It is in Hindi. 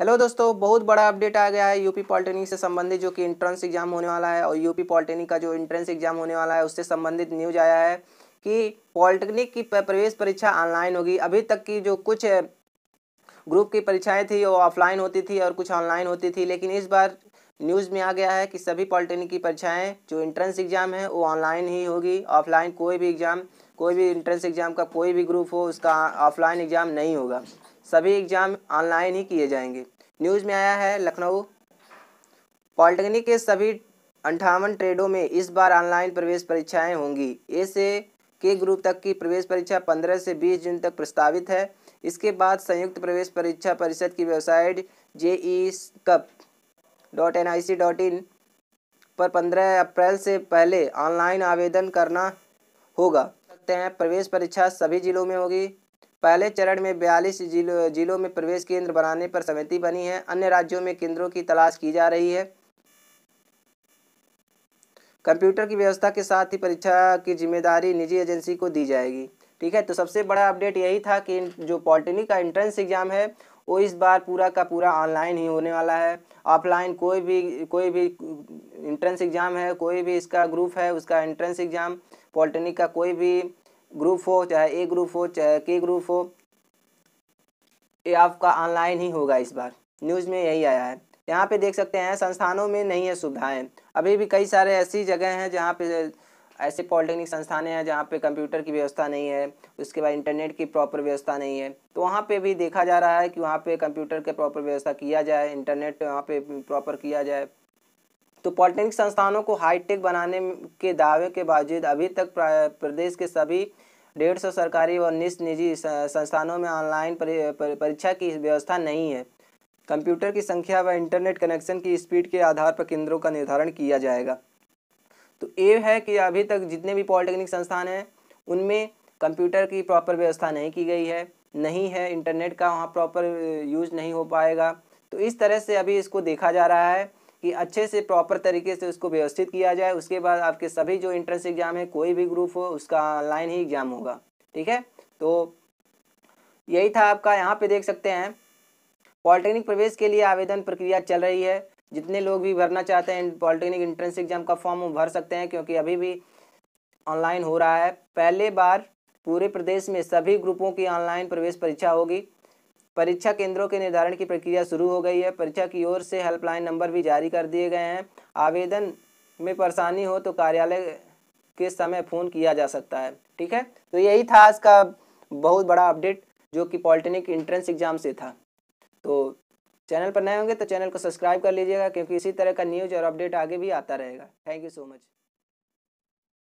हेलो दोस्तों बहुत बड़ा अपडेट आ गया है यूपी पॉलिटेनिक से संबंधित जो कि इंट्रेंस एग्जाम होने वाला है और यूपी पॉलिटेनिक का जो इंट्रेंस एग्जाम होने वाला है उससे संबंधित न्यूज आया है कि पॉलिटेक्निक की प्रवेश परीक्षा ऑनलाइन होगी अभी तक की जो कुछ ग्रुप की परीक्षाएं थी वो ऑफलाइन होती थी और कुछ ऑनलाइन होती थी लेकिन इस बार न्यूज़ में आ गया है कि सभी पॉलिटेक्निक की परीक्षाएं जो इंट्रेंस एग्ज़ाम है वो ऑनलाइन ही होगी ऑफलाइन कोई भी एग्ज़ाम कोई भी इंट्रेंस एग्ज़ाम का कोई भी ग्रुप हो उसका ऑफलाइन एग्ज़ाम नहीं होगा सभी एग्ज़ाम ऑनलाइन ही किए जाएंगे न्यूज़ में आया है लखनऊ पॉलिटेक्निक के सभी अंठावन ट्रेडों में इस बार ऑनलाइन प्रवेश परीक्षाएं होंगी ए से के ग्रुप तक की प्रवेश परीक्षा 15 से 20 जून तक प्रस्तावित है इसके बाद संयुक्त प्रवेश परीक्षा परिषद की website J E cup dot N I C dot in पर 15 अप्रैल से पहले ऑनलाइन आवेदन करना होगा सकते हैं प्रवेश परीक्षा सभी जिलों में होगी पहले चरण में बयालीस जिलों जिलों में प्रवेश केंद्र बनाने पर समिति बनी है अन्य राज्यों में केंद्रों की तलाश की जा रही है कंप्यूटर की व्यवस्था के साथ ही परीक्षा की जिम्मेदारी निजी एजेंसी को दी जाएगी ठीक है तो सबसे बड़ा अपडेट यही था कि जो पॉलिटेक्निक का एंट्रेंस एग्जाम है वो इस बार पूरा का पूरा ऑनलाइन ही होने वाला है ऑफलाइन कोई भी कोई भी इंट्रेंस एग्ज़ाम है कोई भी इसका ग्रुप है उसका एंट्रेंस एग्ज़ाम पॉलिटेक्निक का कोई भी ग्रुप हो चाहे ए ग्रुप हो चाहे के ग्रुप हो ये आपका ऑनलाइन ही होगा इस बार न्यूज़ में यही आया है यहाँ पे देख सकते हैं संस्थानों में नहीं है सुविधाएं अभी भी कई सारे ऐसी जगह हैं जहाँ पे ऐसे पॉलिटेक्निक संस्थानें हैं जहाँ पे कंप्यूटर की व्यवस्था नहीं है उसके बाद इंटरनेट की प्रॉपर व्यवस्था नहीं है तो वहाँ पे भी देखा जा रहा है कि वहाँ पे कंप्यूटर के प्रॉपर व्यवस्था किया जाए इंटरनेट वहाँ पे प्रॉपर किया जाए तो पॉलिटेक्निक संस्थानों को हाईटेक बनाने के दावे के बावजूद अभी तक प्रदेश के सभी डेढ़ सौ सरकारी और निस निजी संस्थानों में ऑनलाइन परीक्षा की व्यवस्था नहीं है कंप्यूटर की संख्या व इंटरनेट कनेक्शन की स्पीड के आधार पर केंद्रों का निर्धारण किया जाएगा तो ये है कि अभी तक जितने भी पॉलिटेक्निक संस्थान हैं उनमें कंप्यूटर की प्रॉपर व्यवस्था नहीं की गई है नहीं है इंटरनेट का वहाँ प्रॉपर यूज नहीं हो पाएगा तो इस तरह से अभी इसको देखा जा रहा है कि अच्छे से प्रॉपर तरीके से उसको व्यवस्थित किया जाए उसके बाद आपके सभी जो इंट्रेंस एग्ज़ाम है कोई भी ग्रुप हो उसका ऑनलाइन ही एग्ज़ाम होगा ठीक है तो यही था आपका यहाँ पे देख सकते हैं पॉलिटेक्निक प्रवेश के लिए आवेदन प्रक्रिया चल रही है जितने लोग भी भरना चाहते हैं पॉलिटेक्निक इंट्रेंस एग्जाम का फॉर्म भर सकते हैं क्योंकि अभी भी ऑनलाइन हो रहा है पहले बार पूरे प्रदेश में सभी ग्रुपों की ऑनलाइन प्रवेश परीक्षा होगी परीक्षा केंद्रों के निर्धारण की प्रक्रिया शुरू हो गई है परीक्षा की ओर से हेल्पलाइन नंबर भी जारी कर दिए गए हैं आवेदन में परेशानी हो तो कार्यालय के समय फ़ोन किया जा सकता है ठीक है तो यही था आज का बहुत बड़ा अपडेट जो कि पॉलिटेक्निक इंट्रेंस एग्ज़ाम से था तो चैनल पर नए होंगे तो चैनल को सब्सक्राइब कर लीजिएगा क्योंकि इसी तरह का न्यूज़ और अपडेट आगे भी आता रहेगा थैंक यू सो मच